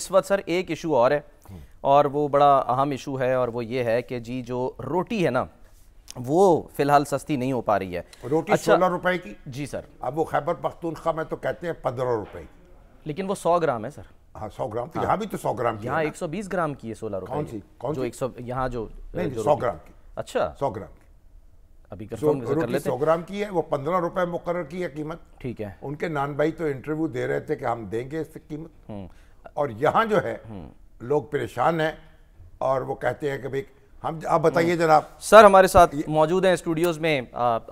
इस वक्त सर एक इशू और है और वो बड़ा अहम इशू है और वो ये है कि जी जो रोटी है ना वो फिलहाल सस्ती नहीं हो पा रही है रोटी अच्छा, सोलह रुपए की जी सर अब वो खैबर पख्तूनखा में तो कहते हैं पंद्रह रुपए की लेकिन वो सौ ग्राम है सर हाँ सौ ग्राम तो हाँ, यहाँ भी तो सौ ग्राम यहाँ एक सौ बीस ग्राम की है सोलह रुपए कौन सी कौन जो एक सौ यहाँ जो सौ ग्राम की अच्छा सौ ग्राम की अभी रोटी सौ ग्राम की है वो पंद्रह रुपए मुकर की है कीमत ठीक है उनके नान भाई तो इंटरव्यू दे रहे थे कि हम देंगे इसकी कीमत हम्म। और यहाँ जो है लोग परेशान हैं और वो कहते हैं कि भाई हम आप बताइए जनाब सर हमारे साथ मौजूद हैं स्टूडियोज में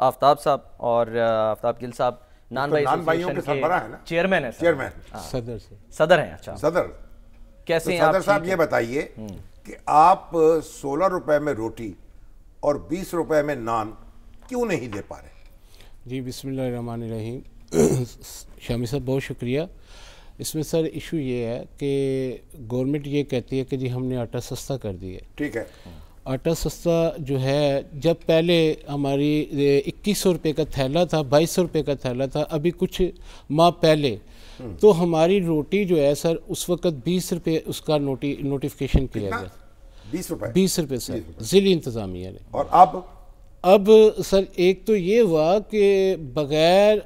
आफ्ताब साहब और आफ्ताब गिल साहब नान तो भाई नान भाइयों के सरबरा है ना चेयरमैन है चेयरमैन हाँ। सदर से सदर हैं अच्छा सदर कैसे तो सदर साहब ये बताइए हम्म। कि आप सोलह रुपए में रोटी और बीस रुपए में नान क्यों नहीं दे पा रहे जी बिस्मिल्लाह रहीम शामी साहब बहुत शुक्रिया इसमें सर इशू ये है कि गवर्नमेंट ये कहती है कि जी हमने आटा सस्ता कर दिया है ठीक है आटा सस्ता जो है जब पहले हमारी इक्कीस सौ रुपये का थैला था बाईस सौ रुपये का थैला था अभी कुछ माह पहले हम्म। तो हमारी रोटी जो है सर उस वक्त बीस रुपये उसका नोटी नोटिफिकेशन किया गया बीस रुपये बीस रुपये सर जिली इंतजामिया ने और अब अब सर एक तो ये हुआ कि बगैर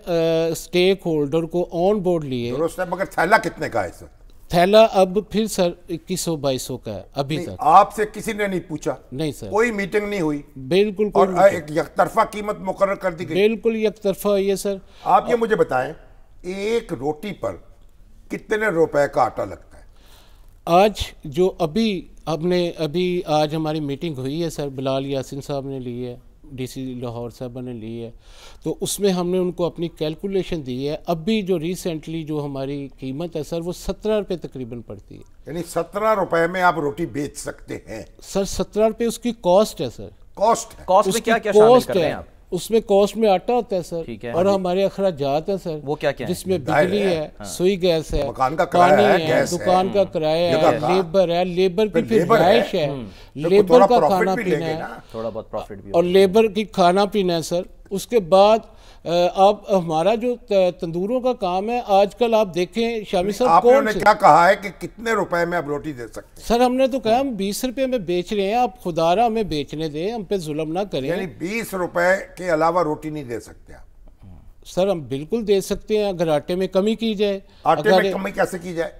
स्टेक होल्डर को ऑन बोर्ड लिए मगर थैला कितने का है सर थैला अब फिर सर इक्कीस सौ बाईस सौ का है अभी तक आपसे किसी ने नहीं पूछा नहीं सर कोई मीटिंग नहीं हुई बिल्कुल और एक यकतरफा कीमत मुकर कर दी गई बिल्कुल यकतरफा ये सर आप ये मुझे बताएं एक रोटी पर कितने रुपए का आटा लगता है आज जो अभी हमने अभी आज हमारी मीटिंग हुई है सर बिलाल यासिन साहब ने ली है डीसी लाहौर साहब ने ली है तो उसमें हमने उनको अपनी कैलकुलेशन दी है अब भी जो रिसेंटली जो हमारी कीमत है सर वो सत्रह रुपये तकरीबन पड़ती है यानी सत्रह रुपये में आप रोटी बेच सकते हैं सर सत्रह रुपये उसकी कॉस्ट है सर कॉस्ट कॉस्ट में क्या क्या कॉस्ट है आप उसमें कॉस्ट में आटा होता है सर ठीक है और हमारे अखराज हैं सर वो क्या क्या जिसमें बिजली है, है हाँ। सुई गैस है मकान का पानी है, है दुकान का किराया है तो हाँ। लेबर है लेबर की फिर रहाइश है हम्म। तो लेबर का खाना पीना है थोड़ा बहुत प्रॉफिट और लेबर की खाना पीना है सर उसके बाद आप हमारा जो तंदूरों का काम है आजकल आप देखें शामी साहब कौन कौन क्या कहा है कि कितने रुपए में आप रोटी दे सकते हैं सर हमने तो कहा हम बीस रुपए में बेच रहे हैं आप खुदारा हमें बेचने दें हम पे जुल्म ना करें यानी बीस रुपए के अलावा रोटी नहीं दे सकते आप सर हम बिल्कुल दे सकते हैं अगर आटे में कमी की जाए आटे में कमी कैसे की जाए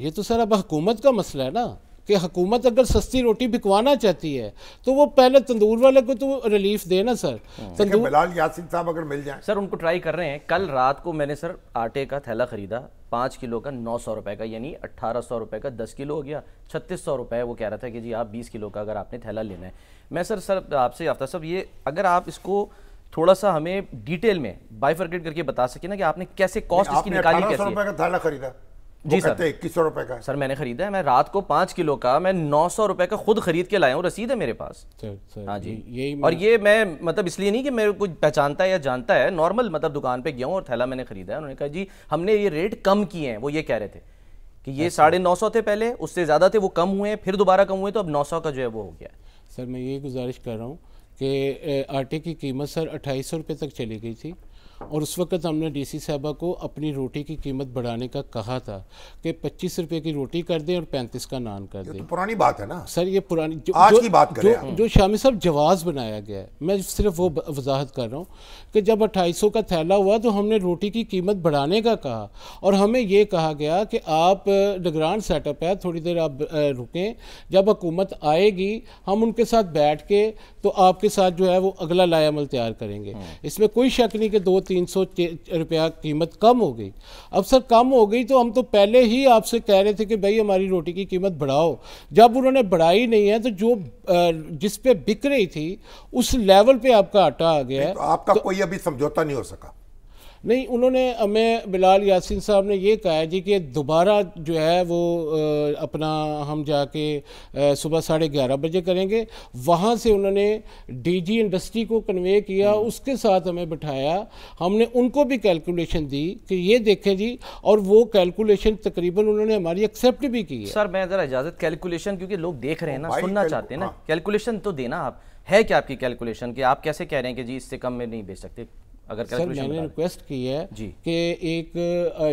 ये तो सर अब हुकूमत का मसला है ना कि हुकूमत अगर सस्ती रोटी बिकवाना चाहती है तो वो पहले तंदूर वाले को तो रिलीफ देना सर तंदूर बिलाल यासिन साहब अगर मिल जाए सर उनको ट्राई कर रहे हैं कल रात को मैंने सर आटे का थैला खरीदा पाँच किलो का नौ सौ रुपये का यानी अट्ठारह सौ रुपये का दस किलो हो गया छत्तीस सौ रुपये वो कह रहा था कि जी आप बीस किलो का अगर आपने थैला लेना है मैं सर सर आपसे आफ्ता साहब ये अगर आप इसको थोड़ा सा हमें डिटेल में बाइफर्केट करके बता सके ना कि आपने कैसे कॉस्ट इसकी निकाली कैसे का थैला खरीदा जी सर इक्कीस सौ रुपए का सर मैंने खरीदा है मैं रात को पाँच किलो का मैं नौ सौ रुपए का खुद खरीद के लाया हूँ रसीद है मेरे पास हाँ जी यही और ये मैं मतलब इसलिए नहीं कि मेरे को पहचानता है या जानता है नॉर्मल मतलब दुकान पे गया हूँ और थैला मैंने खरीदा है उन्होंने कहा जी हमने ये रेट कम किए हैं वो ये कह रहे थे कि ये अच्छा। साढ़े नौ सौ थे पहले उससे ज़्यादा थे वो कम हुए फिर दोबारा कम हुए तो अब नौ सौ का जो है वो हो गया सर मैं ये गुजारिश कर रहा हूँ कि आटे की कीमत सर अट्ठाईस सौ रुपये तक चली गई थी और उस वक्त हमने डीसी साहबा को अपनी रोटी की कीमत बढ़ाने का कहा था कि पच्चीस रुपये की रोटी कर दें और पैंतीस का नान कर तो दें तो पुरानी बात है ना सर ये पुरानी जो, आज जो, की बात जो, जो शामी साहब जवाब बनाया गया है मैं सिर्फ वो वजाहत कर रहा हूँ कि जब अट्ठाईस का थैला हुआ तो हमने रोटी की कीमत बढ़ाने का कहा और हमें ये कहा गया कि आप निगरान सेटअप है थोड़ी देर आप रुकें जब हुकूमत आएगी हम उनके साथ बैठ के तो आपके साथ जो है वो अगला लाया तैयार करेंगे हम्म। इसमें कोई शक नहीं कि दो तीन सौ रुपया कीमत कम हो गई अब सर कम हो गई तो हम तो पहले ही आपसे कह रहे थे कि भाई हमारी रोटी की कीमत बढ़ाओ जब उन्होंने बढ़ाई नहीं है तो जो जिस पे बिक रही थी उस लेवल पे आपका आटा आ गया है तो आपका तो, कोई अभी समझौता नहीं हो सका नहीं उन्होंने हमें बिलाल यासिन साहब ने ये कहा है जी कि दोबारा जो है वो अपना हम जाके सुबह साढ़े ग्यारह बजे करेंगे वहाँ से उन्होंने डीजी इंडस्ट्री को कन्वे किया हम्म। उसके साथ हमें बिठाया हमने उनको भी कैलकुलेशन दी कि ये देखें जी और वो कैलकुलेशन तकरीबन उन्होंने हमारी एक्सेप्ट भी की है सर मैं ज़रा इजाज़त कैलकुलेशन क्योंकि लोग देख रहे हैं ना सुनना चाहते हैं ना हाँ। कैलकुलेशन तो देना आप है क्या आपकी कैलकुलेशन कि आप कैसे कह रहे हैं कि जी इससे कम में नहीं बेच सकते अगर सर मैंने रिक्वेस्ट की है कि एक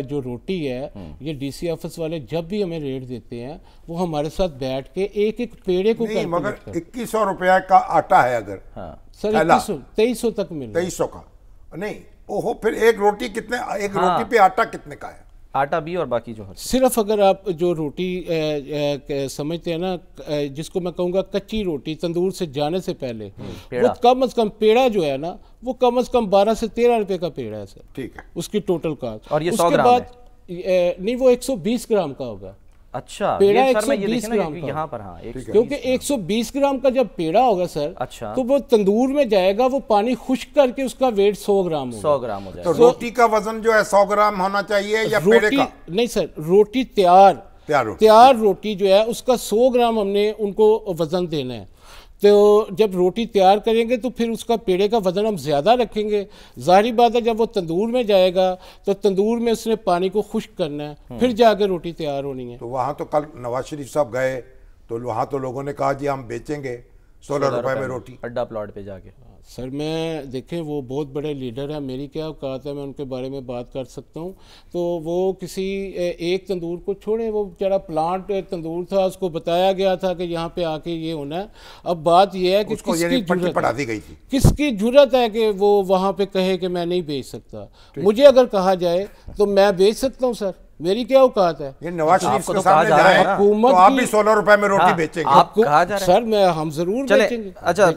जो रोटी है हम्म। ये डीसी ऑफिस वाले जब भी हमें रेट देते हैं वो हमारे साथ बैठ के एक एक पेड़े को नहीं, मगर इक्कीस सौ रुपया का आटा है अगर हाँ। सर इक्कीस सौ तेईस सौ तक मिल तेईस सौ का नहीं ओहो फिर एक रोटी कितने एक हाँ। रोटी पे आटा कितने का है आटा भी और बाकी जो सिर्फ अगर आप जो रोटी ए, ए, समझते हैं ना जिसको मैं कहूँगा कच्ची रोटी तंदूर से जाने से पहले हम्म, वो कम अज कम पेड़ा जो है ना वो कम अज कम बारह से तेरह रुपए का पेड़ा है सर ठीक है उसकी टोटल कास्ट और ये उसके बाद नहीं वो 120 ग्राम का होगा अच्छा पेड़ा एक सौ बीस ग्राम का यहाँ पर हाँ क्योंकि बीस ग्राम का जब पेड़ा होगा सर अच्छा तो वो तंदूर में जाएगा वो पानी खुश करके उसका वेट सौ ग्राम सौ ग्राम हो जाएगा तो रोटी का वजन जो है सौ ग्राम होना चाहिए या रोटी नहीं सर रोटी तैयार तैयार रोटी जो है उसका 100 ग्राम हमने उनको वजन देना है तो जब रोटी तैयार करेंगे तो फिर उसका पेड़े का वज़न हम ज़्यादा रखेंगे ज़ाहिर बात है जब वो तंदूर में जाएगा तो तंदूर में उसने पानी को खुश्क करना है हम्म। फिर जाकर रोटी तैयार होनी है तो वहाँ तो कल नवाज शरीफ साहब गए तो वहाँ तो लोगों ने कहा जी हम बेचेंगे सोलह रुपए में रोटी अड्डा प्लाट पे जाके सर मैं देखें वो बहुत बड़े लीडर हैं मेरी क्या औकात है मैं उनके बारे में बात कर सकता हूँ तो वो किसी एक तंदूर को छोड़े वो बेचारा प्लांट तंदूर था उसको बताया गया था कि यहाँ पे आके ये होना है अब बात ये है कि किसकी जुरत गई थी किसकी जरूरत है कि वो वहाँ पे कहे कि मैं नहीं बेच सकता मुझे अगर कहा जाए तो मैं बेच सकता हूँ सर मेरी क्या औकात है ये नवाज शरीफ तो कहा जा तो आप भी सोलह रुपए में रोटी हाँ, बेचेंगे आपको सर मैं हम जरूर बेचेंगे अच्छा